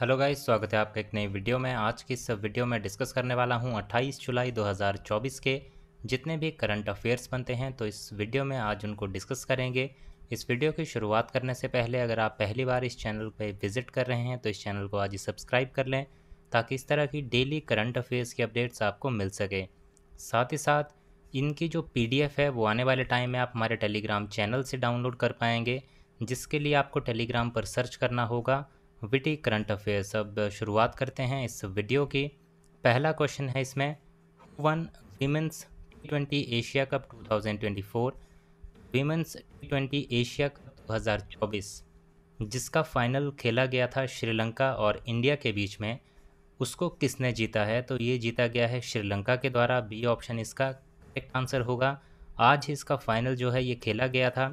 hello guys स्वागत है आपका एक नई वीडियो में आज की इस वीडियो में डिस्कस करने वाला हूं 28 जुलाई 2024 के जितने भी करंट अफेयर्स बनते हैं तो इस वीडियो में आज उनको डिस्कस करेंगे इस वीडियो की शुरुआत करने से पहले अगर आप पहली बार इस चैनल पर विजिट कर रहे हैं तो इस चैनल को आज ही सब्सक्राइब कर लें ताकि इस तरह की डेली करंट अफेयर्स की अपडेट्स आपको मिल सके साथ ही साथ इनकी जो पी है वो आने वाले टाइम में आप हमारे टेलीग्राम चैनल से डाउनलोड कर पाएंगे जिसके लिए आपको टेलीग्राम पर सर्च करना होगा विटी करंट अफेयर्स अब शुरुआत करते हैं इस वीडियो की पहला क्वेश्चन है इसमें one women's T twenty Asia cup 2024 women's T twenty Asia cup 2024 जिसका फाइनल खेला गया था श्रीलंका और इंडिया के बीच में उसको किसने जीता है तो ये जीता गया है श्रीलंका के द्वारा बी ऑप्शन इसका करेक्ट आंसर होगा आज इसका फाइनल जो है ये खेला गया था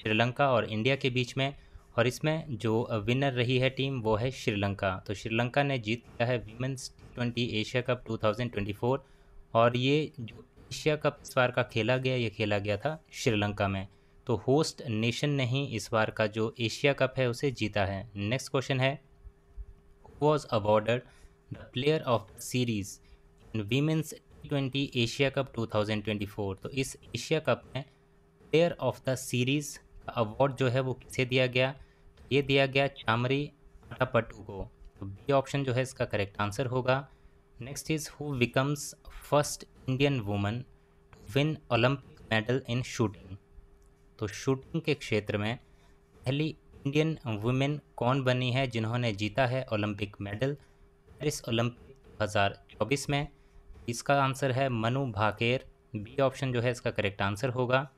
श्रीलंका और इंडिया के बीच में और इसमें जो विनर रही है टीम वो है श्रीलंका तो श्रीलंका ने जीत लिया है वीमेंस ट्वेंटी एशिया कप 2024 और ये जो एशिया कप इस बार का खेला गया ये खेला गया था श्रीलंका में तो होस्ट नेशन ने ही इस बार का जो एशिया कप है उसे जीता है नेक्स्ट क्वेश्चन है was awarded the player of series in women's twenty Asia cup 2024 तो इस एशिया कप में player of the series award जो है वो किसे दिया गया ये दिया गया चामरी आटापट्टू को तो बी ऑप्शन जो है इसका करेक्ट आंसर होगा next is who becomes first Indian woman to win Olympic medal in shooting तो शूटिंग के क्षेत्र में पहली इंडियन वुमेन कौन बनी है जिन्होंने जीता है ओलंपिक मेडल पेरिस ओलंपिक 2024 में इसका आंसर है मनु भाकेर बी ऑप्शन जो है इसका करेक्ट आंसर होगा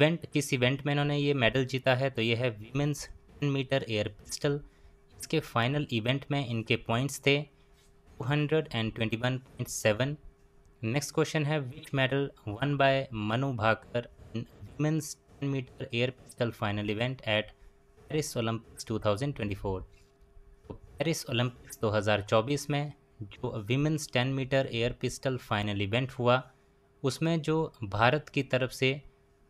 इवेंट किस इवेंट में इन्होंने ये मेडल जीता है तो ये है वीमेंस मीटर एयर पिस्टल इसके फाइनल इवेंट में इनके पॉइंट्स थे सेवन नेक्स्ट क्वेश्चन है which medal won by Manu Bhaker women's ten metre air pistol final event at Paris Olympics 2024 तो पेरिस ओलंपिक्स 2024 में जो women's 10 metre air pistol final event हुआ उसमें जो भारत की तरफ से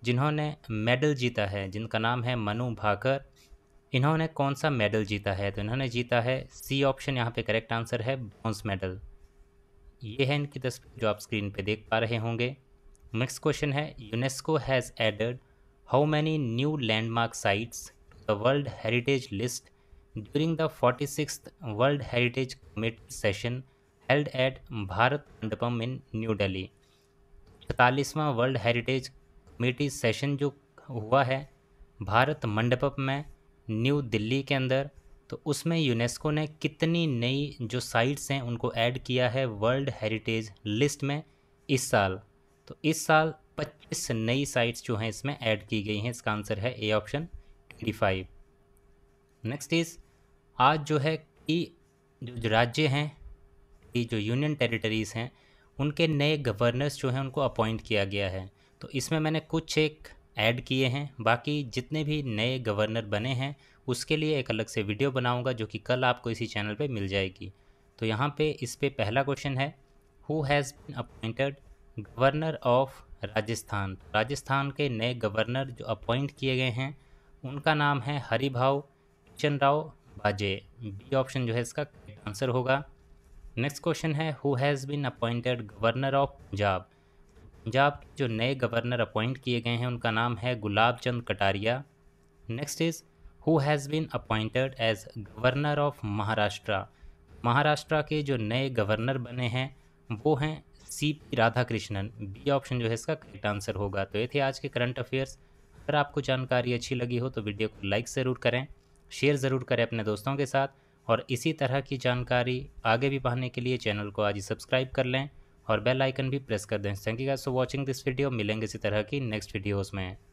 जिन्होंने मेडल जीता है जिनका नाम है मनु भाकर इन्होंने कौन सा मेडल जीता है तो इन्होंने जीता है सी ऑप्शन यहाँ पे करेक्ट आंसर है ब्रॉन्ज मेडल ये है इनकी तस्वीर जो आप स्क्रीन पे देख पा रहे होंगे नेक्स्ट क्वेश्चन है UNESCO has added how many new landmark sites to the world heritage list during the forty six world heritage committee session held at Bharat Mandapam in New Delhi छतालीसवां वर्ल्ड हेरिटेज कमेटी सेशन जो हुआ है भारत मंडपम में न्यू दिल्ली के अंदर तो उसमें यूनेस्को ने कितनी नई जो साइट्स हैं उनको ऐड किया है वर्ल्ड हेरिटेज लिस्ट में इस साल तो इस साल 25 नई साइट्स जो हैं इसमें ऐड की गई हैं इसका आंसर है A option twenty five next is आज जो है कि जो राज्य हैं कि जो यूनियन टेरिटरीज़ हैं उनके नए गवर्नर्स जो हैं उनको अपॉइंट किया गया है तो इसमें मैंने कुछ एक ऐड किए हैं बाकी जितने भी नए गवर्नर बने हैं उसके लिए एक अलग से वीडियो बनाऊंगा जो कि कल आपको इसी चैनल पे मिल जाएगी तो यहाँ पे इस पे पहला क्वेश्चन है who has been appointed governor of Rajasthan Rajasthan के नए गवर्नर जो अपॉइंट किए गए हैं उनका नाम है हरिभाव किशन राव बाजे बी ऑप्शन जो है इसका आंसर होगा नेक्स्ट क्वेश्चन है who has been appointed governor of Punjab Punjab के जो नए गवर्नर अपॉइंट किए गए हैं उनका नाम है Gulab Chand Kataria next is who has been appointed as governor of Maharashtra Maharashtra के जो नए गवर्नर बने हैं वो हैं C P Radhakrishnan B option जो है इसका करेक्ट आंसर होगा तो ये थे आज के करंट अफेयर्स अगर आपको जानकारी अच्छी लगी हो तो वीडियो को लाइक ज़रूर करें शेयर ज़रूर करें अपने दोस्तों के साथ और इसी तरह की जानकारी आगे भी पाने के लिए चैनल को आज ही सब्सक्राइब कर लें और बेल आइकन भी प्रेस कर दें thank you guys for watching this video मिलेंगे इसी तरह की नेक्स्ट वीडियोज़ में